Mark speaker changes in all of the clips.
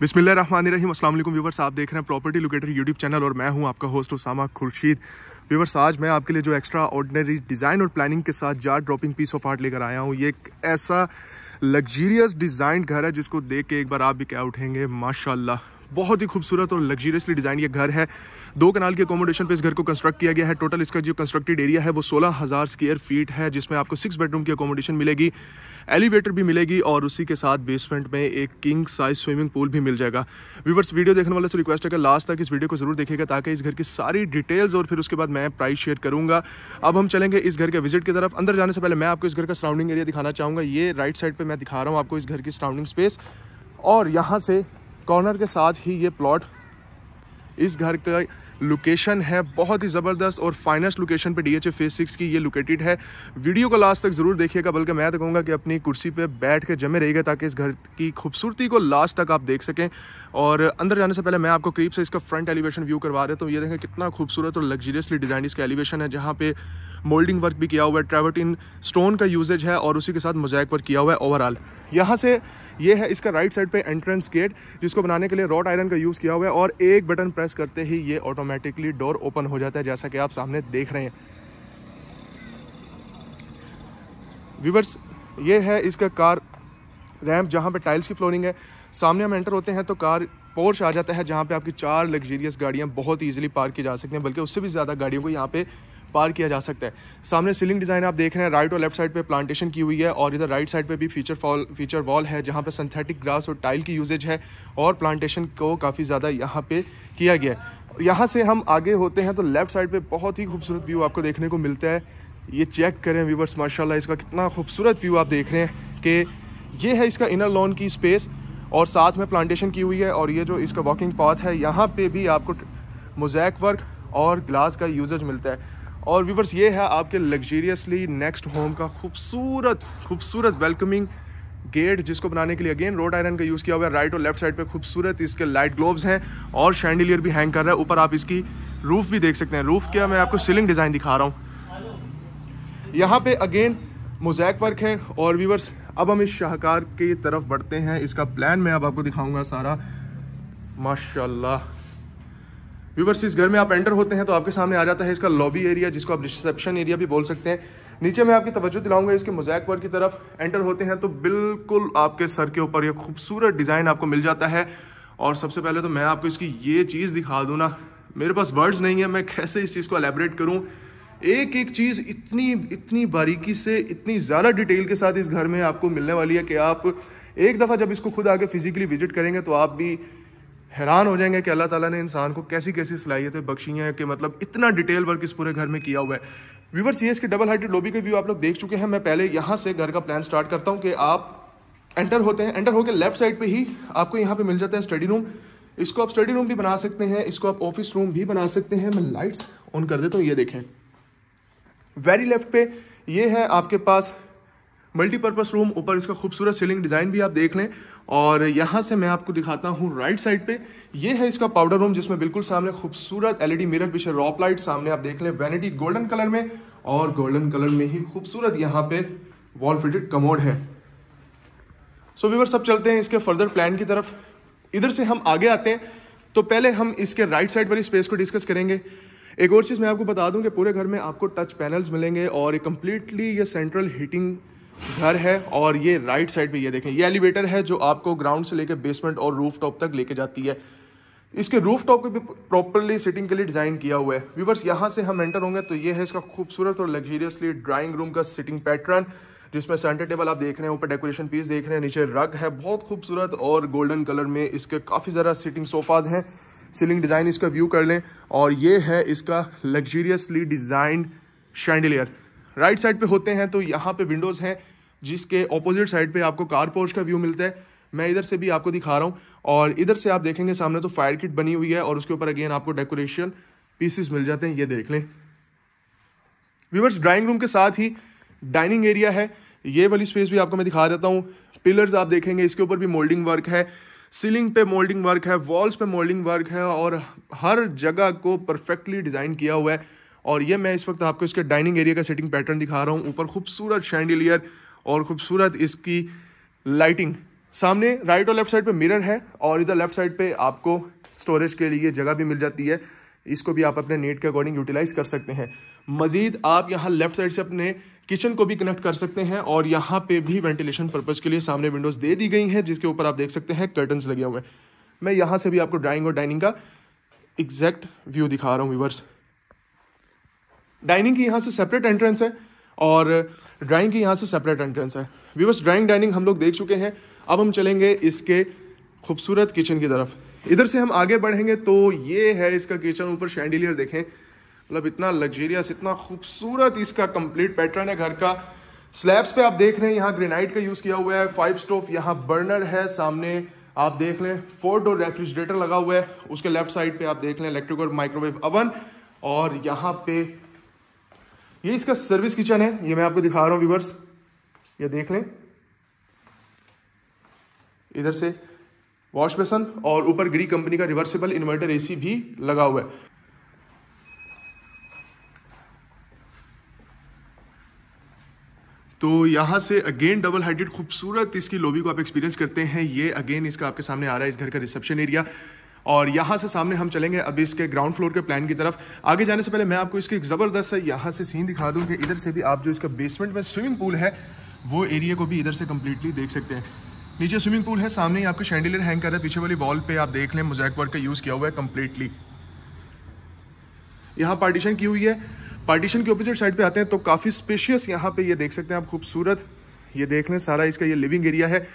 Speaker 1: बिसमिल रहीम अस्सलाम वालेकुम आप देख रहे हैं प्रॉपर्टी लोकेटर यूट्यूब चैनल और मैं हूं आपका होस्ट उसामा खुर्शीद व्यवर्स आज मैं आपके लिए जो एक्स्ट्रा ऑर्डनरी डिज़ाइन और प्लानिंग के साथ jaw dropping piece of art लेकर आया हूं ये एक ऐसा लग्जीरियस डिज़ाइंड घर है जिसको देख के एक बार आप भी क्या उठेंगे माशाला बहुत ही खूबसूरत और लग्जीरियसली डिज़ाइन ये घर है दो कनाल के अकोमोडेशन पे इस घर को कंस्ट्रक्ट किया गया है टोटल इसका जो कंस्ट्रक्टेड एरिया है वो सोलह हज़ार स्क्वेयर फीट है जिसमें आपको सिक्स बेडरूम की अकोमोडेशन मिलेगी एलिवेटर भी मिलेगी और उसी के साथ बेसमेंट में एक किंग साइज स्विमिंग पूल भी मिल जाएगा व्यूवर्स वीडियो देखने वाले से रिक्वेस्ट है कि लास्ट तक इस वीडियो को ज़रूर देखेगा ताकि इस घर की सारी डिटेल्स और फिर उसके बाद मैं प्राइस शेयर करूँगा अब हम चलेंगे इस घर के विजिट की तरफ अंदर जाने से पहले मैं आपको इस घर का सराउंडिंग एरिया दिखाना चाहूँगा ये राइट साइड पर मैं दिखा रहा हूँ आपको इस घर की सराउंडिंग स्पेस और यहाँ से कॉर्नर के साथ ही ये प्लॉट इस घर का लोकेशन है बहुत ही ज़बरदस्त और फाइनेस्ट लोकेशन पे डीएचए फेस सिक्स की ये लोकेटेड है वीडियो को लास्ट तक ज़रूर देखिएगा बल्कि मैं तो कहूँगा कि अपनी कुर्सी पे बैठ के जमे रहिएगा ताकि इस घर की खूबसूरती को लास्ट तक आप देख सकें और अंदर जाने से पहले मैं आपको करीब से इसका फ्रंट एलिवेशन व्यू करवा देता हूँ ये देखें कितना खूबसूरत और लग्जरियसली डिज़ाइन इसका एलिवेशन है जहाँ पर मोल्डिंग वर्क भी किया हुआ है ट्रेवट इन स्टोन का यूजेज है और उसी के साथ मोजैक वर्क किया हुआ है ओवरऑल यहाँ से ये है इसका राइट साइड पे एंट्रेंस गेट जिसको बनाने के लिए रॉट आयरन का यूज़ किया हुआ है और एक बटन प्रेस करते ही ये ऑटोमेटिकली डोर ओपन हो जाता है जैसा कि आप सामने देख रहे हैं व्यूवर्स ये है इसका कार रैम्प जहाँ पे टाइल्स की फ्लोरिंग है सामने हम एंटर होते हैं तो कार पोर्श आ जाता है जहाँ पर आपकी चार लग्जीरियस गाड़ियाँ बहुत ईजिली पार्क की जा सकती हैं बल्कि उससे भी ज़्यादा गाड़ियों को यहाँ पे पार किया जा सकता है सामने सीलिंग डिज़ाइन आप देख रहे हैं राइट और लेफ्ट साइड पे प्लांटेशन की हुई है और इधर राइट साइड पे भी फीचर फॉल फीचर वॉल है जहाँ पे सिंथेटिक ग्रास और टाइल की यूजेज है और प्लांटेशन को काफ़ी ज़्यादा यहाँ पे किया गया है यहाँ से हम आगे होते हैं तो लेफ्ट साइड पर बहुत ही खूबसूरत व्यू आपको देखने को मिलता है ये चेक करें व्यूवर्स माशाला इसका कितना खूबसूरत व्यू आप देख रहे हैं कि ये है इसका इनर लॉन की स्पेस और साथ में प्लांटेशन की हुई है और ये जो इसका वॉकिंग पाथ है यहाँ पे भी आपको मोजैक वर्क और ग्लास का यूजेज मिलता है और व्यूवर्स ये है आपके लग्जरियसली नेक्स्ट होम का खूबसूरत खूबसूरत वेलकमिंग गेट जिसको बनाने के लिए अगेन रोड आयरन का यूज़ किया हुआ है राइट और लेफ्ट साइड पे खूबसूरत इसके लाइट ग्लोब्स हैं और शैंडिलियर भी हैंग कर रहा है ऊपर आप इसकी रूफ़ भी देख सकते हैं रूफ़ क्या मैं आपको सीलिंग डिज़ाइन दिखा रहा हूँ यहाँ पे अगेन मोजैक वर्क है और व्यूवर्स अब हम इस शाहकार की तरफ बढ़ते हैं इसका प्लान मैं अब आपको दिखाऊंगा सारा माशाला व्यूवर्स इस घर में आप एंटर होते हैं तो आपके सामने आ जाता है इसका लॉबी एरिया जिसको आप रिसेप्शन एरिया भी बोल सकते हैं नीचे मैं आपकी तवज्जो दिलाऊंगा इसके मोजैक वर्क की तरफ एंटर होते हैं तो बिल्कुल आपके सर के ऊपर ये खूबसूरत डिज़ाइन आपको मिल जाता है और सबसे पहले तो मैं आपको इसकी ये चीज़ दिखा दूँ ना मेरे पास वर्ड्स नहीं है मैं कैसे इस चीज़ को एलेबरेट करूँ एक एक चीज़ इतनी इतनी बारीकी से इतनी ज़्यादा डिटेल के साथ इस घर में आपको मिलने वाली है कि आप एक दफ़ा जब इसको खुद आके फिज़िकली विजिट करेंगे तो आप भी हैरान हो जाएंगे कि अल्लाह ताला ने इंसान को कैसी कैसी सलाहियतें बख्शी हैं कि मतलब इतना डिटेल वर्क इस पूरे घर में किया हुआ है व्यूवर सी के डबल हाइटेड लॉबी का व्यू आप लोग देख चुके हैं मैं पहले यहाँ से घर का प्लान स्टार्ट करता हूँ कि आप एंटर होते हैं एंटर होकर लेफ्ट साइड पर ही आपको यहाँ पे मिल जाता है स्टडी रूम इसको आप स्टडी रूम भी बना सकते हैं इसको आप ऑफिस रूम भी बना सकते हैं मैं लाइट्स ऑन कर देता हूँ ये देखें वेरी लेफ्ट पे ये है आपके पास मल्टीपर्पज़ रूम ऊपर इसका खूबसूरत सीलिंग डिज़ाइन भी आप देख लें और यहाँ से मैं आपको दिखाता हूँ राइट साइड पे ये है इसका पाउडर रूम जिसमें बिल्कुल सामने खूबसूरत एलईडी मिरर पीछे रॉप लाइट सामने आप देख लें वैनिटी गोल्डन कलर में और गोल्डन कलर में ही खूबसूरत यहाँ पे वॉल फिटेड कमोड है सो so, वीवर सब चलते हैं इसके फर्दर प्लान की तरफ इधर से हम आगे आते हैं तो पहले हम इसके राइट साइड वाली स्पेस को डिस्कस करेंगे एक और चीज़ मैं आपको बता दूं कि पूरे घर में आपको टच पैनल्स मिलेंगे और कम्प्लीटली ये सेंट्रल हीटिंग घर है और ये राइट साइड पे ये देखें ये एलिवेटर है जो आपको ग्राउंड से लेकर बेसमेंट और रूफ टॉप तक लेके जाती है इसके रूफ टॉप भी प्रॉपरली सिटिंग के लिए डिज़ाइन किया हुआ है व्यूवर्स यहाँ से हम एंटर होंगे तो ये है इसका खूबसूरत और लग्जरियसली ड्राइंग रूम का सिटिंग पैटर्न जिसमें सेंटर टेबल आप देख रहे हैं ऊपर डेकोरेशन पीस देख रहे हैं नीचे रग है बहुत खूबसूरत और गोल्डन कलर में इसके काफ़ी ज़रा सिटिंग सोफ़ाज़ हैं सीलिंग डिज़ाइन इसका व्यू कर लें और ये है इसका luxuriously designed chandelier right side पे होते हैं तो यहाँ पे विंडोज़ हैं जिसके ऑपोजिट साइड पे आपको कार पोर्च का व्यू मिलता है मैं इधर से भी आपको दिखा रहा हूँ और इधर से आप देखेंगे सामने तो फायर किट बनी हुई है और उसके ऊपर अगेन आपको डेकोरेशन पीसेस मिल जाते हैं ये देख लें व्यूवर्स ड्राइंग रूम के साथ ही डाइनिंग एरिया है ये वाली स्पेस भी आपको मैं दिखा देता हूँ पिलर्स आप देखेंगे इसके ऊपर भी मोल्डिंग वर्क है सीलिंग पे मोल्डिंग वर्क है वॉल्स पे मोल्डिंग वर्क है और हर जगह को परफेक्टली डिज़ाइन किया हुआ है और ये मैं इस वक्त आपको इसके डाइनिंग एरिया का सेटिंग पैटर्न दिखा रहा हूँ ऊपर खूबसूरत शैंडिलियर और खूबसूरत इसकी लाइटिंग सामने राइट और लेफ्ट साइड पे मिरर है और इधर लेफ्ट साइड पे आपको स्टोरेज के लिए जगह भी मिल जाती है इसको भी आप अपने नेट के अकॉर्डिंग यूटिलाइज कर सकते हैं मज़ीद आप यहाँ लेफ्ट साइड से अपने किचन को भी कनेक्ट कर सकते हैं और यहाँ पे भी वेंटिलेशन पर्पज़ के लिए सामने विंडोज़ दे दी गई हैं जिसके ऊपर आप देख सकते हैं कर्टन्स लगे हुए हैं मैं यहाँ से भी आपको ड्राइंग और डाइनिंग का एग्जैक्ट व्यू दिखा रहा हूँ व्यूवर्स डाइनिंग की यहाँ से सेपरेट एंट्रेंस है और ड्राइंग की यहाँ से सेपरेट एंट्रेंस है व्यूवर्स ड्राइंग डाइनिंग हम लोग देख चुके हैं अब हम चलेंगे इसके खूबसूरत किचन की तरफ इधर से हम आगे बढ़ेंगे तो ये है इसका किचन ऊपर शैंडिलियर देखें मतलब इतना लग्जीरियस इतना खूबसूरत इसका कंप्लीट पैटर्न है घर का स्लैब्स पे आप देख रहे हैं यहाँ ग्रेनाइट का यूज़ किया हुआ है फाइव स्टोव यहाँ बर्नर है सामने आप देख लें फोर डोर रेफ्रिजरेटर लगा हुआ है उसके लेफ्ट साइड पे आप देख लें इलेक्ट्रिक और माइक्रोवेव अवन और यहाँ पे ये इसका सर्विस किचन है ये मैं आपको दिखा रहा हूं व्यूवर्स ये देख लें इधर से वॉश बेसन और ऊपर ग्री कंपनी का रिवर्सिबल इन्वर्टर एसी भी लगा हुआ है तो यहाँ से अगेन डबल हाइटेड खूबसूरत इसकी लोबी को आप एक्सपीरियंस करते हैं ये अगेन इसका आपके सामने आ रहा है इस घर का रिसेप्शन एरिया और यहाँ से सामने हम चलेंगे अभी इसके ग्राउंड फ्लोर के प्लान की तरफ आगे जाने से पहले मैं आपको इसके ज़बरदस्त है यहाँ से सीन दिखा दूँ कि इधर से भी आप जो इसका बेसमेंट में स्विमिंग पूल है वो एरिया को भी इधर से कम्प्लीटली देख सकते हैं नीचे स्विमिंग पूल है सामने ही आपके शेंडिलर हैंग कर रहा है पीछे वाली वॉल पे आप देख लें मोजैक वर्क का यूज़ किया हुआ है कम्प्लीटली यहाँ पार्टीशन की हुई है पार्टीशन के अपोजिट साइड पे आते हैं तो काफ़ी स्पेशियस यहाँ पे ये देख सकते हैं आप खूबसूरत ये देख लें सारा इसका ये लिविंग एरिया है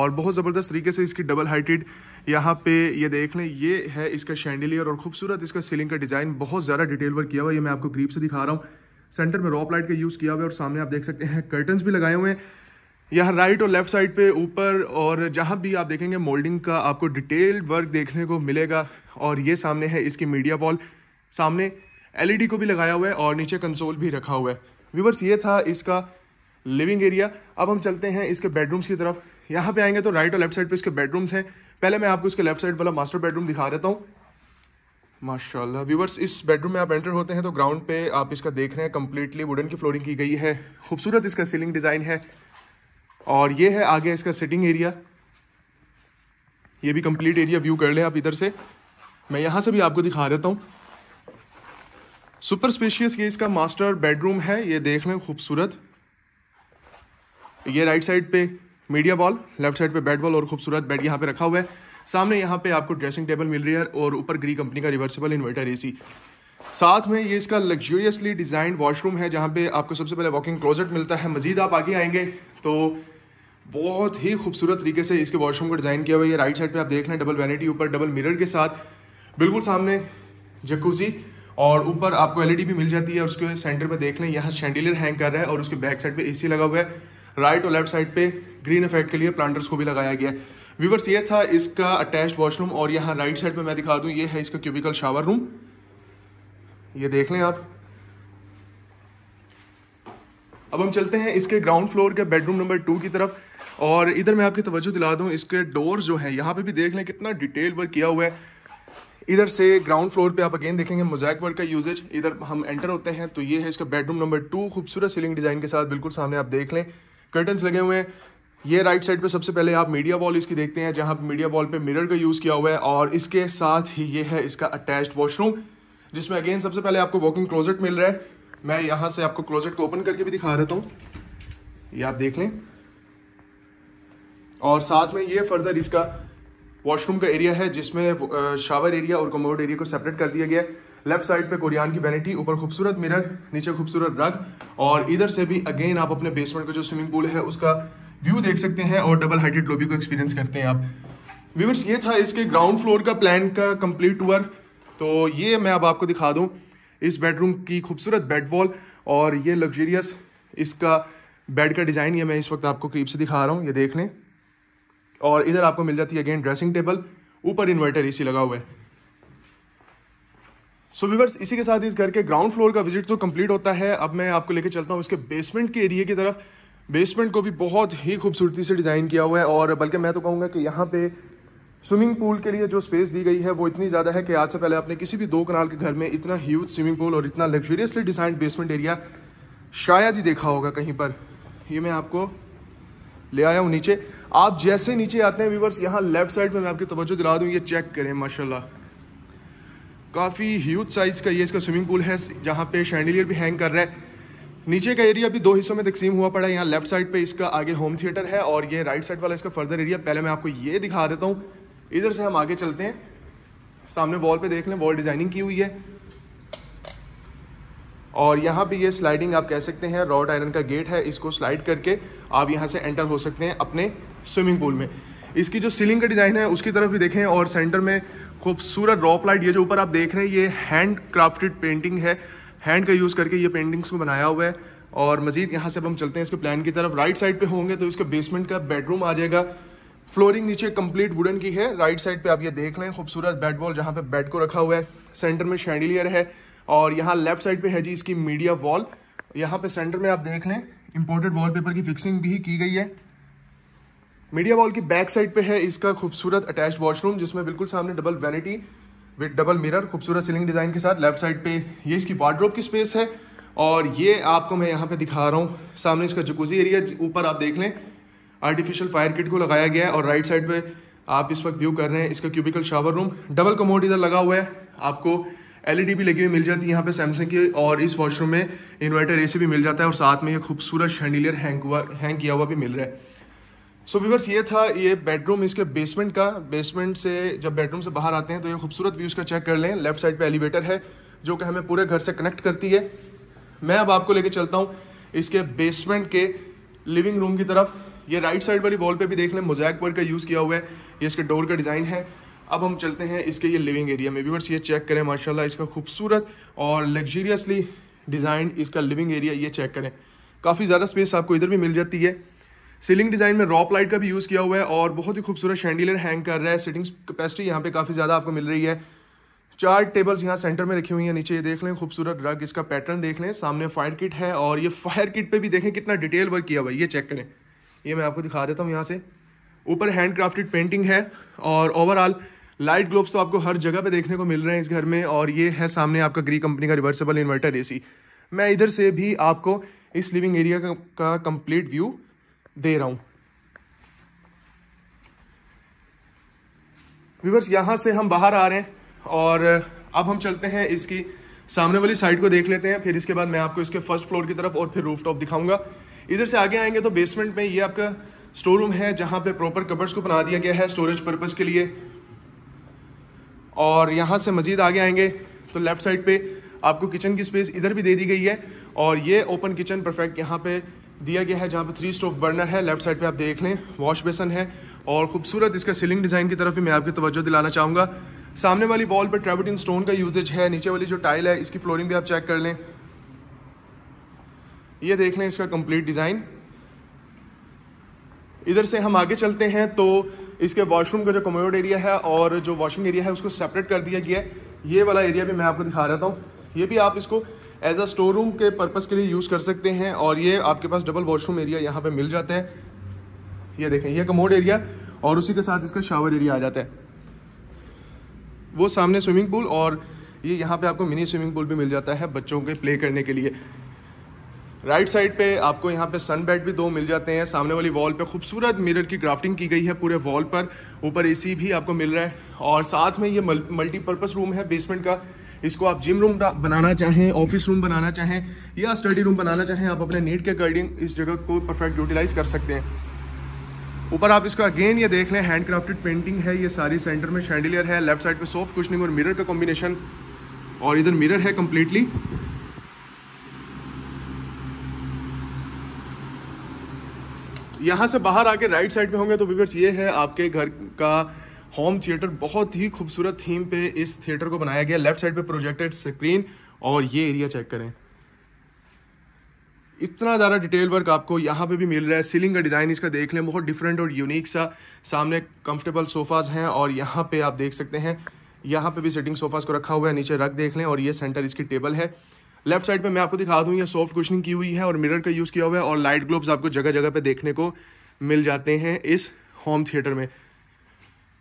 Speaker 1: और बहुत ज़बरदस्त तरीके से इसकी डबल हाइटेड यहाँ पे ये देख लें ये है इसका शैंडलियर और खूबसूरत इसका सीलिंग का डिज़ाइन बहुत ज़्यादा डिटेल वर्क किया हुआ है ये मैं आपको ग्रीप से दिखा रहा हूँ सेंटर में रॉप लाइट का यूज़ किया हुआ है और सामने आप देख सकते हैं कर्टन्स भी लगाए हुए हैं यहाँ राइट और लेफ़्ट साइड पे ऊपर और जहाँ भी आप देखेंगे मोल्डिंग का आपको डिटेल्ड वर्क देखने को मिलेगा और ये सामने है इसकी मीडिया वॉल सामने एलईडी को भी लगाया हुआ है और नीचे कंसोल भी रखा हुआ है व्यूवर्स ये था इसका लिविंग एरिया अब हम चलते हैं इसके बेडरूम्स की तरफ यहाँ पे आएंगे तो राइट और लेफ्ट साइड पे इसके बेडरूम्स हैं पहले मैं आपको इसके लेफ्ट साइड वाला मास्टर बेडरूम दिखा देता हूँ माशाल्लाह व्यूवर्स इस बेडरूम में आप एंटर होते हैं तो ग्राउंड पे आप इसका देख रहे हैं कम्प्लीटली वुडन की फ्लोरिंग की गई है खूबसूरत इसका सीलिंग डिज़ाइन है और ये है आगे इसका सिटिंग एरिया ये भी कम्प्लीट एरिया व्यू कर लें आप इधर से मैं यहाँ से भी आपको दिखा देता हूँ सुपर स्पेशियस ये इसका मास्टर बेडरूम है ये देख लें खूबसूरत ये राइट साइड पे मीडिया बॉल लेफ्ट साइड पे बैट बॉल और खूबसूरत बैट यहाँ पे रखा हुआ है सामने यहाँ पे आपको ड्रेसिंग टेबल मिल रही है और ऊपर ग्री कंपनी का रिवर्सिबल इन्वर्टर एसी साथ में ये इसका लग्जूरियसली डिज़ाइन वॉशरूम है जहाँ पे आपको सबसे पहले वॉकिंग क्लोजेट मिलता है मजीद आप आगे आएंगे तो बहुत ही खूबसूरत तरीके से इसके वॉशरूम को डिज़ाइन किया हुआ है राइट साइड पर आप देख रहे हैं डबल वैनिटी ऊपर डबल मिरर के साथ बिल्कुल सामने जकूसी और ऊपर आपको एलईडी e भी मिल जाती है उसके सेंटर में देख लें यहाँ शेंडिलर हैंग कर रहा है और उसके बैक साइड पे एसी लगा हुआ है राइट और लेफ्ट साइड पे ग्रीन इफेक्ट के लिए प्लांटर्स को भी लगाया गया है व्यूवर्स ये था इसका अटैच वॉशरूम और यहाँ राइट साइड पे मैं दिखा दूँ ये है इसका क्यूबिकल शावर रूम ये देख लें आप अब हम चलते हैं इसके ग्राउंड फ्लोर के बेडरूम नंबर टू की तरफ और इधर मैं आपकी तवज्जो दिला दूँ इसके डोर जो हैं यहाँ पे भी देख लें कितना डिटेल वर्क किया हुआ है इधर से ग्राउंड फ्लोर पे आप अगेन देखेंगे मोजैक वर्क का यूजेज इधर हम एंटर होते हैं तो ये है इसका बेडरूम नंबर टू खूबसूरत सीलिंग डिज़ाइन के साथ बिल्कुल सामने आप देख लें कर्टन्स लगे हुए हैं ये राइट साइड पे सबसे पहले आप मीडिया वॉल इसकी देखते हैं जहां मीडिया वॉल पे मिरर का यूज़ किया हुआ है और इसके साथ ही ये है इसका अटैच्ड वॉशरूम जिसमें अगेन सबसे पहले आपको वॉकिंग क्लोजेट मिल रहा है मैं यहाँ से आपको क्लोजेट को ओपन करके भी दिखा देता हूं ये आप देख लें और साथ में ये फर्दर इसका वॉशरूम का एरिया है जिसमें शावर एरिया और कमोड एरिया को सेपरेट कर दिया गया है लेफ्ट साइड पे कोरियान की वैनिटी ऊपर खूबसूरत मिरर नीचे खूबसूरत रग और इधर से भी अगेन आप अपने बेसमेंट का जो स्विमिंग पूल है उसका व्यू देख सकते हैं और डबल हाइटेड लॉबी को एक्सपीरियंस करते हैं आप व्यूवर्स ये था इसके ग्राउंड फ्लोर का प्लान का कंप्लीट टूर तो ये मैं अब आपको दिखा दूँ इस बेडरूम की खूबसूरत बेड वॉल और ये लग्जरियस इसका बेड का डिज़ाइन ये मैं इस वक्त आपको करीब से दिखा रहा हूँ ये देख लें और इधर आपको मिल जाती है अगेन ड्रेसिंग टेबल ऊपर इन्वर्टर ए लगा हुआ है सो so, व्यूवर्स इसी के साथ इस घर के ग्राउंड फ्लोर का विजिट तो कंप्लीट होता है अब मैं आपको लेके चलता हूँ उसके बेसमेंट के एरिया की तरफ बेसमेंट को भी बहुत ही खूबसूरती से डिज़ाइन किया हुआ है और बल्कि मैं तो कहूँगा कि यहाँ पे स्विमिंग पूल के लिए जो स्पेस दी गई है वो इतनी ज़्यादा है कि आज से पहले आपने किसी भी दो कनाल के घर में इतना ह्यूज स्विमिंग पूल और इतना लग्जूरियसली डिज़ाइन बेसमेंट एरिया शायद ही देखा होगा कहीं पर ये मैं आपको ले आया हूँ नीचे आप जैसे नीचे आते हैं व्यूवर्स यहाँ लेफ्ट साइड में मैं आपकी तवज्जो दिला दूँ ये चेक करें माशाल्लाह काफ़ी ह्यूज साइज़ का ये इसका स्विमिंग पूल है जहाँ पे शैंडलियर भी हैंग कर रहा है नीचे का एरिया भी दो हिस्सों में तकसीम हुआ पड़ा है यहाँ लेफ्ट साइड पे इसका आगे होम थिएटर है और ये राइट साइड वाला इसका फर्दर एरिया पहले मैं आपको ये दिखा देता हूँ इधर से हम आगे चलते हैं सामने वॉल पे देख लें वॉल डिज़ाइनिंग की हुई है और यहाँ पे ये स्लाइडिंग आप कह सकते हैं रॉड आयरन का गेट है इसको स्लाइड करके आप यहाँ से एंटर हो सकते हैं अपने स्विमिंग पूल में इसकी जो सीलिंग का डिज़ाइन है उसकी तरफ भी देखें और सेंटर में खूबसूरत रॉप लाइट ये जो ऊपर आप देख रहे हैं ये हैंड क्राफ्टेड पेंटिंग है हैंड का यूज़ करके ये पेंटिंग्स को बनाया हुआ है और मज़ीद यहाँ से अब हम चलते हैं इसके प्लान की तरफ राइट साइड पे होंगे तो इसके बेसमेंट का बेडरूम आ जाएगा फ्लोरिंग नीचे कंप्लीट वुडन की है राइट साइड पे आप ये देख लें खूबसूरत बेड वॉल जहाँ पे बेड को रखा हुआ है सेंटर में शैंडिलियर है और यहाँ लेफ्ट साइड पे है जी इसकी मीडिया वॉल यहाँ पे सेंटर में आप देख लें इम्पोर्टेड वॉलपेपर की फिक्सिंग भी की गई है मीडिया वॉल की बैक साइड पे है इसका खूबसूरत अटैच वॉशरूम जिसमें बिल्कुल सामने double vanity with double mirror खूबसूरत सीलिंग डिज़ाइन के साथ लेफ्ट साइड पे ये इसकी वार्ड्रोप की स्पेस है और ये आपको मैं यहाँ पे दिखा रहा हूँ सामने इसका जकूजी एरिया ऊपर आप देख लें आर्टिफिशियल फायर किट को लगाया गया है और राइट साइड पे आप इस वक्त व्यू कर रहे हैं इसका cubicle shower room double commode इधर लगा हुआ है आपको एलईडी भी लगी हुई मिल जाती है यहाँ पे सैमसंग की और इस वॉशरूम में इन्वर्टर ए भी मिल जाता है और साथ में ये खूबसूरत शैंडिलियर हैंग हुआ हैंग किया हुआ भी मिल रहा है सो so, व्यूवर्स ये था ये बेडरूम इसके बेसमेंट का बेसमेंट से जब बेडरूम से बाहर आते हैं तो ये खूबसूरत व्यूज़ का चेक कर लें लेफ्ट साइड पे एलिवेटर है जो कि हमें पूरे घर से कनेक्ट करती है मैं अब आपको लेके चलता हूँ इसके बेसमेंट के लिविंग रूम की तरफ ये राइट साइड वाली वॉल पर भी देख लें मोजैक वर्क का यूज़ किया हुआ है ये इसके डोर का डिज़ाइन है अब हम चलते हैं इसके ये लिविंग एरिया में व्यूवर्स ये चेक करें माशाला इसका खूबसूरत और लग्जरियसली डिज़ाइन इसका लिविंग एरिया ये चेक करें काफ़ी ज़्यादा स्पेस आपको इधर भी मिल जाती है सीलिंग डिज़ाइन में रॉप लाइट का भी यूज़ किया हुआ है और बहुत ही खूबसूरत शैंडिलर हैंग कर रहा है सिटिंग कैपेसिटी यहाँ पे काफ़ी ज़्यादा आपको मिल रही है चार टेबल्स यहाँ सेंटर में रखी हुई हैं नीचे ये देख लें खूबसूरत रग इसका पैटर्न देख लें सामने फायर किट है और ये फायर किट पे भी देखें कितना डिटेल वर्क किया हुआ है ये चेक करें ये मैं आपको दिखा देता हूँ यहाँ से ऊपर हैंड क्राफ्टेड पेंटिंग है और ओवरऑल लाइट ग्लोब्स तो आपको हर जगह पे देखने को मिल रहे हैं इस घर में और ये है सामने आपका ग्री कंपनी का रिवर्सेबल इन्वर्टर एसी मैं इधर से भी आपको इस लिविंग एरिया का, का कंप्लीट व्यू दे रहा हूं व्यूवर्स यहां से हम बाहर आ रहे हैं और अब हम चलते हैं इसकी सामने वाली साइड को देख लेते हैं फिर इसके बाद मैं आपको इसके फर्स्ट फ्लोर की तरफ और फिर रूफ टॉप दिखाऊंगा इधर से आगे आएंगे तो बेसमेंट में ये आपका स्टोर रूम है जहां पे प्रॉपर कबर्स को बना दिया गया है स्टोरेज पर्पज़ के लिए और यहाँ से मज़ीद आगे आएंगे तो लेफ़्ट साइड पे आपको किचन की स्पेस इधर भी दे दी गई है और ये ओपन किचन परफेक्ट यहाँ पे दिया गया है जहाँ पे थ्री स्टोव बर्नर है लेफ्ट साइड पे आप देख लें वॉश बेसन है और खूबसूरत इसका सीलिंग डिज़ाइन की तरफ भी मैं आपकी तवज्जो दिलाना चाहूँगा सामने वाली वॉल पर ट्रेविटिन स्टोन का यूजेज है नीचे वाली जो टाइल है इसकी फ्लोरिंग भी आप चेक कर लें ये देख लें इसका कंप्लीट डिज़ाइन इधर से हम आगे चलते हैं तो इसके वॉशरूम का जो कमोड एरिया है और जो वॉशिंग एरिया है उसको सेपरेट कर दिया गया है ये वाला एरिया भी मैं आपको दिखा रहता हूँ ये भी आप इसको एज अ स्टोर रूम के पर्पज़ के लिए यूज़ कर सकते हैं और ये आपके पास डबल वॉशरूम एरिया यहाँ पे मिल जाता है ये देखें ये कमोड एरिया और उसी के साथ इसका शावर एरिया आ जाता है वो सामने स्विमिंग पूल और ये यहाँ पे आपको मिनी स्विमिंग पूल भी मिल जाता है बच्चों के प्ले करने के लिए राइट साइड पे आपको यहाँ पे सन बेड भी दो मिल जाते हैं सामने वाली वॉल पे खूबसूरत मिरर की ग्राफ्टिंग की गई है पूरे वॉल पर ऊपर एसी भी आपको मिल रहा है और साथ में ये मल्टीपर्पज़ रूम है बेसमेंट का इसको आप जिम रूम बनाना चाहें ऑफिस रूम बनाना चाहें या स्टडी रूम बनाना चाहें आप अपने नीड के अकॉर्डिंग इस जगह को परफेक्ट यूटिलाइज़ कर सकते हैं ऊपर आप इसको अगेन ये देख लें हैंड क्राफ्टेड पेंटिंग है ये सारी सेंटर में शैंडलियर है लेफ्ट साइड पे सॉफ्ट कुशनिंग और मिरर का कॉम्बिनेशन और इधर मिरर है कम्प्लीटली यहाँ से बाहर आके राइट साइड पे होंगे तो विवर्स ये है आपके घर का होम थिएटर बहुत ही खूबसूरत थीम पे इस थिएटर को बनाया गया लेफ्ट साइड पे प्रोजेक्टेड स्क्रीन और ये एरिया चेक करें इतना ज़्यादा डिटेल वर्क आपको यहाँ पे भी मिल रहा है सीलिंग का डिज़ाइन इसका देख लें बहुत डिफरेंट और यूनिक सा सामने कंफर्टेबल सोफ़ाज हैं और यहाँ पे आप देख सकते हैं यहाँ पे भी सेटिंग सोफ़ाज को रखा हुआ है नीचे रख देख लें और ये सेंटर इसकी टेबल है लेफ्ट साइड पे मैं आपको दिखा दूँ ये सॉफ्ट कुशनिंग की हुई है और मिरर का यूज़ किया हुआ है और लाइट ग्लोब्स आपको जगह जगह पर देखने को मिल जाते हैं इस होम थिएटर में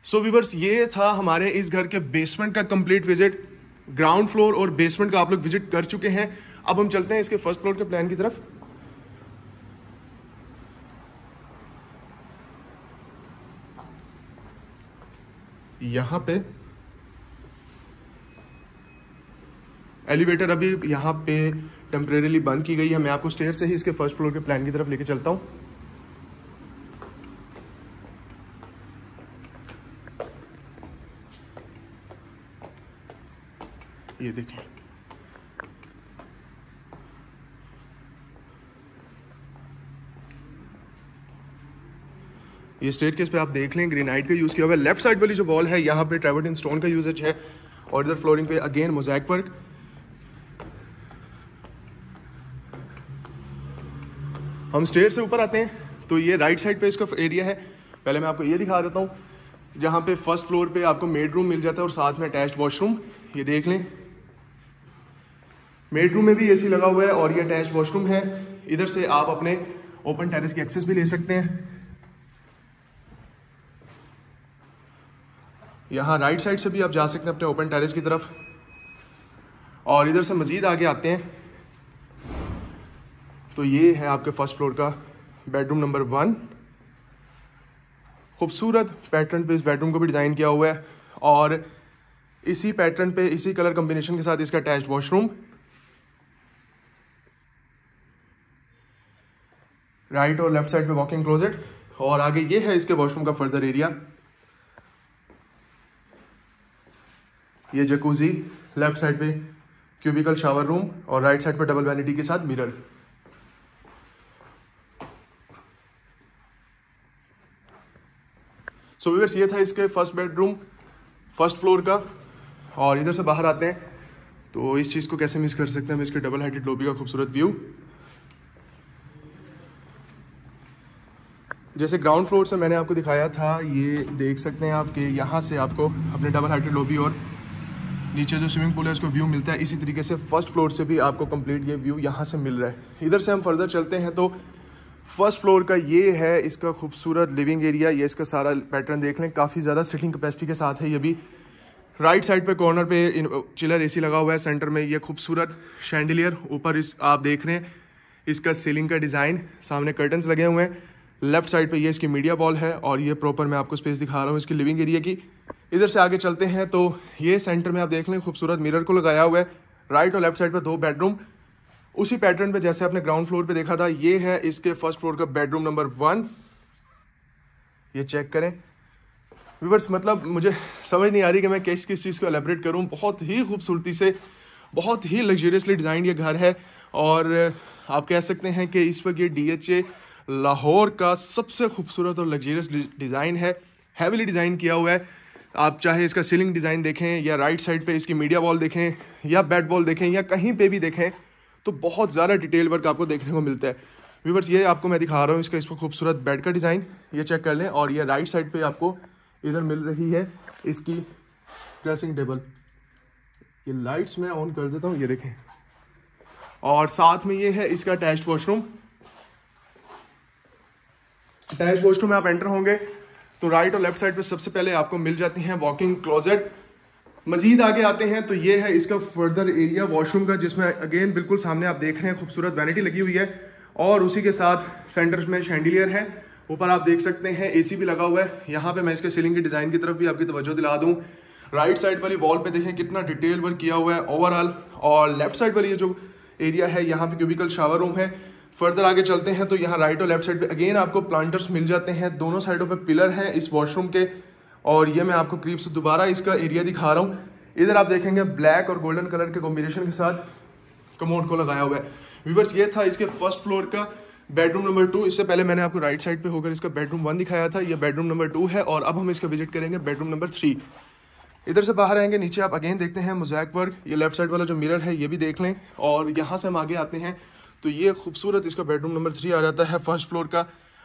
Speaker 1: सो so, वीवर्स ये था हमारे इस घर के बेसमेंट का कंप्लीट विजिट ग्राउंड फ्लोर और बेसमेंट का आप लोग विजिट कर चुके हैं अब हम चलते हैं इसके फर्स्ट फ्लोर के प्लान की तरफ यहां पे एलिवेटर अभी यहां पे टेम्परेली बंद की गई है मैं आपको स्टेयर से ही इसके फर्स्ट फ्लोर के प्लान की तरफ लेके चलता हूं ये देखें ये स्टेट केस पे आप देख लें ग्रेनाइट का यूज़ किया हुआ है लेफ्ट साइड वाली जो वॉल है यहाँ पे इन स्टोन का यूजेज है और इधर फ्लोरिंग पे अगेन मोजैक वर्क हम स्टेट से ऊपर आते हैं तो ये राइट साइड पे इसका एरिया है पहले मैं आपको ये दिखा देता हूँ जहाँ पे फर्स्ट फ्लोर पे आपको मेड रूम मिल जाता है और साथ में अटैच वॉशरूम ये देख लें मेडरूम में भी एसी लगा हुआ है और ये अटैच वॉशरूम है इधर से आप अपने ओपन टेरेस की एक्सेस भी ले सकते हैं यहाँ राइट साइड से भी आप जा सकते हैं अपने ओपन टेरेस की तरफ और इधर से मज़ीद आगे आते हैं तो ये है आपके फर्स्ट फ्लोर का बेडरूम नंबर वन खूबसूरत पैटर्न पे इस बेडरूम को भी डिज़ाइन किया हुआ है और इसी पैटर्न पे इसी कलर कम्बिनेशन के साथ इसका अटैच वॉशरूम राइट और लेफ्ट साइड पे वॉकिंग क्लोजेट और आगे ये है इसके वॉशरूम का फर्दर एरिया ये जकूजी लेफ्ट साइड पे क्यूबिकल शावर रूम और राइट साइड पे डबल वैनिटी के साथ मिरर सो so, ये था इसके फर्स्ट बेडरूम फर्स्ट फ्लोर का और इधर से बाहर आते हैं तो इस चीज़ को कैसे मिस कर सकते हैं हम इसके डबल हाइटेड लॉबी का खूबसूरत व्यू जैसे ग्राउंड फ्लोर से मैंने आपको दिखाया था ये देख सकते हैं आप कि यहाँ से आपको अपने डबल हाइटेड लॉबी और नीचे जो स्विमिंग पूल है उसको व्यू मिलता है इसी तरीके से फर्स्ट फ्लोर से भी आपको कंप्लीट ये व्यू यहाँ से मिल रहा है इधर से हम फर्दर चलते हैं तो फर्स्ट फ्लोर का ये है इसका खूबसूरत लिविंग एरिया ये इसका सारा पैटर्न देख लें काफ़ी ज़्यादा सिटिंग कैपेसिटी के साथ है ये भी राइट साइड पर कॉर्नर पर चिलर ए लगा हुआ है सेंटर में ये खूबसूरत शैंडलियर ऊपर इस आप देख रहे हैं इसका सीलिंग का डिज़ाइन सामने कर्टन्स लगे हुए हैं लेफ्ट साइड पे ये इसकी मीडिया वॉल है और ये प्रॉपर मैं आपको स्पेस दिखा रहा हूँ इसकी लिविंग एरिया की इधर से आगे चलते हैं तो ये सेंटर में आप देख लें खूबसूरत मिरर को लगाया हुआ है राइट और लेफ्ट साइड पर दो बेडरूम उसी पैटर्न पर जैसे आपने ग्राउंड फ्लोर पर देखा था ये है इसके फर्स्ट फ्लोर का बेडरूम नंबर वन ये चेक करें व्यूवर्स मतलब मुझे समझ नहीं आ रही कि मैं किस किस चीज़ को एलेबरेट करूँ बहुत ही खूबसूरती से बहुत ही लग्जरियसली डिज़ाइन ये घर है और आप कह सकते हैं कि इस वक्त ये डी लाहौर का सबसे खूबसूरत और लग्जरियस डिज़ाइन है हैवीली डिज़ाइन किया हुआ है आप चाहे इसका सीलिंग डिज़ाइन देखें या राइट साइड पे इसकी मीडिया वॉल देखें या बैट वॉल देखें या कहीं पे भी देखें तो बहुत ज़्यादा डिटेल वर्क आपको देखने को मिलता है व्यूवर्स ये आपको मैं दिखा रहा हूँ इसका इसको खूबसूरत बेड का डिज़ाइन ये चेक कर लें और ये राइट साइड पर आपको इधर मिल रही है इसकी ड्रेसिंग टेबल ये लाइट्स मैं ऑन कर देता हूँ ये देखें और साथ में ये है इसका अटैच वॉशरूम डैश वॉशरूम में आप एंटर होंगे तो राइट और लेफ्ट साइड पे सबसे पहले आपको मिल जाती हैं वॉकिंग क्लोजेट मजीद आगे आते हैं तो ये है इसका फर्दर एरिया वॉशरूम का जिसमें अगेन बिल्कुल सामने आप देख रहे हैं खूबसूरत वैनिटी लगी हुई है और उसी के साथ सेंटर में शेंडिलियर है ऊपर आप देख सकते हैं एसी भी लगा हुआ है यहाँ पे मैं इसके सीलिंग की डिज़ाइन की तरफ भी आपकी तवज्जो दिला दूँ राइट साइड वाली वॉल पर देखें कितना डिटेल वर्क किया हुआ है ओवरऑल और लेफ्ट साइड वाली ये जो एरिया है यहाँ पे क्यूबिकल शावर रूम है फर्दर आगे चलते हैं तो यहाँ राइट और लेफ्ट साइड पे अगेन आपको प्लांटर्स मिल जाते हैं दोनों साइडों पे पिलर हैं इस वॉशरूम के और ये मैं आपको करीब से दोबारा इसका एरिया दिखा रहा हूँ इधर आप देखेंगे ब्लैक और गोल्डन कलर के कॉम्बिनेशन के साथ कमोड को लगाया हुआ है व्यूवर्स ये था इसके फर्स्ट फ्लोर का बेडरूम नंबर टू इससे पहले मैंने आपको राइट साइड पर होकर इसका बेडरूम वन दिखाया था ये बेडरूम नंबर टू है और अब हम इसका विजिट करेंगे बेडरूम नंबर थ्री इधर से बाहर आएंगे नीचे आप अगेन देखते हैं मोजैक वर्क ये लेफ्ट साइड वाला जो मिरर है ये भी देख लें और यहाँ से हम आगे आते हैं तो ये खूबसूरत इसका बेडरूम नंबर थ्री आ जाता है फर्स्ट फ्लोर का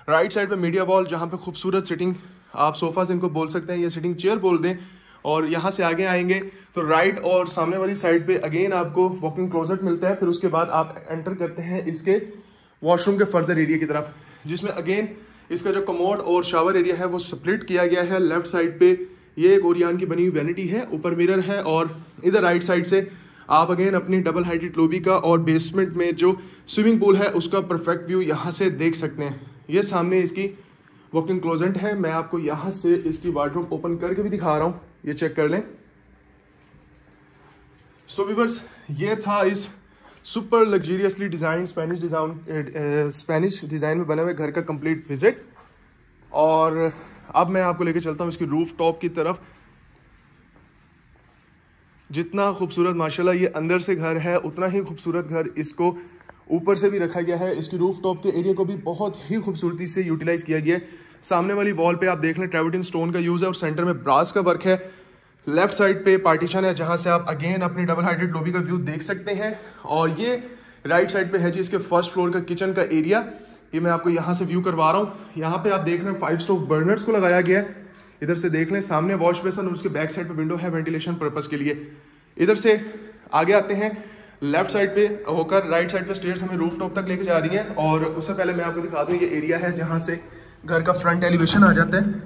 Speaker 1: राइट साइड पे मीडिया वॉल जहाँ पे खूबसूरत सिटिंग आप से इनको बोल सकते हैं ये सिटिंग चेयर बोल दें और यहाँ से आगे आएंगे तो राइट और सामने वाली साइड पे अगेन आपको वॉकिंग क्लोजेट मिलता है फिर उसके बाद आप एंटर करते हैं इसके वॉशरूम के फर्दर एरिया की तरफ जिसमें अगेन इसका जो कमोड और शावर एरिया है वो स्प्लिट किया गया है लेफ्ट साइड पे ये एक ओरियान की बनी हुई वैनिटी है ऊपर मिरर है और इधर राइट साइड से आप अगेन अपनी डबल हाइटेड लोबी का और बेसमेंट में जो स्विमिंग पूल है उसका परफेक्ट व्यू यहाँ से देख सकते हैं ये सामने इसकी वॉकिंग क्लोजेंट है मैं आपको यहाँ से इसकी वार्ड्रोप ओपन करके भी दिखा रहा हूँ ये चेक कर लें सो so, वीवर्स ये था इस super luxuriously design Spanish design Spanish design में बने हुए घर का कंप्लीट विजिट और अब मैं आपको लेके चलता हूँ इसकी रूफ टॉप की तरफ जितना खूबसूरत माशाल्लाह ये अंदर से घर है उतना ही खूबसूरत घर इसको ऊपर से भी रखा गया है इसकी रूफ टॉप के एरिया को भी बहुत ही खूबसूरती से यूटिलाइज़ किया गया है सामने वाली वॉल पे आप देख लें ट्रेविटिन स्टोन का यूज़ है और सेंटर में ब्रास का वर्क है लेफ्ट साइड पे पार्टीशन है जहाँ से आप अगेन अपनी डबल हाइटेड लोबी का व्यू देख सकते हैं और ये राइट साइड पे है जी इसके फर्स्ट फ्लोर का किचन का एरिया ये मैं आपको यहाँ से व्यू करवा रहा हूँ यहाँ पे आप देख रहे हैं फाइव स्टोव बर्नर्स को लगाया गया है इधर से देख लें सामने वॉश बेसन और उसके बैक साइड पे विंडो है वेंटिलेशन पर्पज़ के लिए इधर से आगे आते हैं लेफ्ट साइड पे होकर राइट साइड पे स्टेयर्स हमें रूफ टॉप तक लेके जा रही हैं और उससे पहले मैं आपको दिखा दूँ ये एरिया है जहाँ से घर का फ्रंट एलिवेशन आ जाता है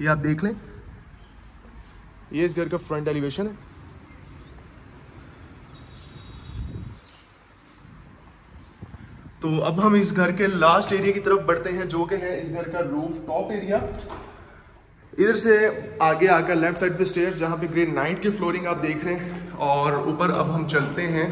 Speaker 1: ये आप देख लें ये इस घर का फ्रंट एलिवेशन है तो अब हम इस घर के लास्ट एरिया की तरफ बढ़ते हैं जो कि है इस घर का रूफ टॉप एरिया इधर से आगे आकर लेफ्ट साइड पे स्टेयर्स जहाँ पे ग्रेन नाइट की फ्लोरिंग आप देख रहे हैं और ऊपर अब हम चलते हैं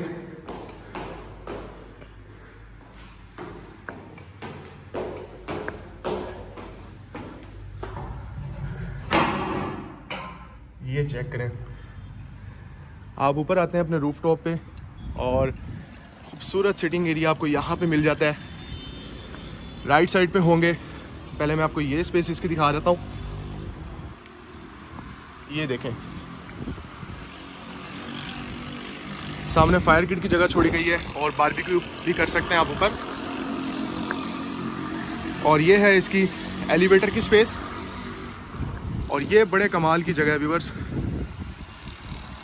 Speaker 1: ये चेक करें आप ऊपर आते हैं अपने रूफ टॉप पे और खूबसूरत सिटिंग एरिया आपको यहाँ पे मिल जाता है राइट साइड पे होंगे पहले मैं आपको ये स्पेस इसकी दिखा देता हूँ ये देखें सामने फायर किट की जगह छोड़ी गई है और बारबेक्यू भी कर सकते हैं आप ऊपर और ये है इसकी एलिवेटर की स्पेस और ये बड़े कमाल की जगह है व्यूवर्स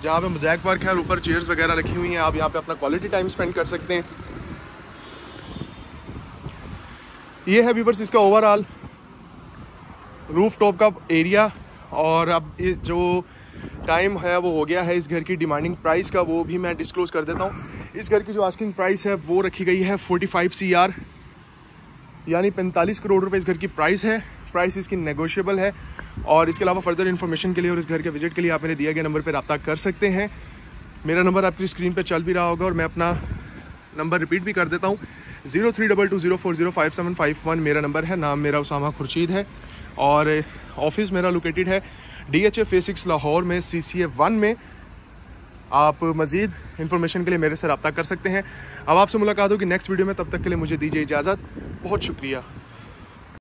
Speaker 1: जहाँ पे मजैक पार्क है और ऊपर चेयर्स वगैरह रखी हुई हैं आप यहाँ पे अपना क्वालिटी टाइम स्पेंड कर सकते हैं ये है व्यूवर्स इसका ओवरऑल रूफ टॉप का एरिया और अब जो टाइम है वो हो गया है इस घर की डिमांडिंग प्राइस का वो भी मैं डिस्क्लोज कर देता हूँ इस घर की जो आस्किंग प्राइस है वो रखी गई है 45 आर यानी 45 करोड़ रुपए इस घर की प्राइस है प्राइस इसकी नेगोशिएबल है और इसके अलावा फर्दर इन्फॉर्मेशन के लिए और इस घर के विजिट के लिए आप मेरे दिए गए नंबर पर रबता कर सकते हैं मेरा नंबर आपकी स्क्रीन पर चल भी रहा होगा और मैं अपना नंबर रिपीट भी कर देता हूँ zero three double two zero four zero five seven five one मेरा नंबर है नाम मेरा उसामा खुर्शीद है और ऑफिस मेरा लोकेटेड है D H F A six Lahore में सी सी ए वन में आप मज़ीद इन्फॉर्मेशन के लिए मेरे से रबता कर सकते हैं अब आपसे मुलाकात होगी नेक्स्ट वीडियो में तब तक के लिए मुझे दीजिए इजाज़त बहुत शुक्रिया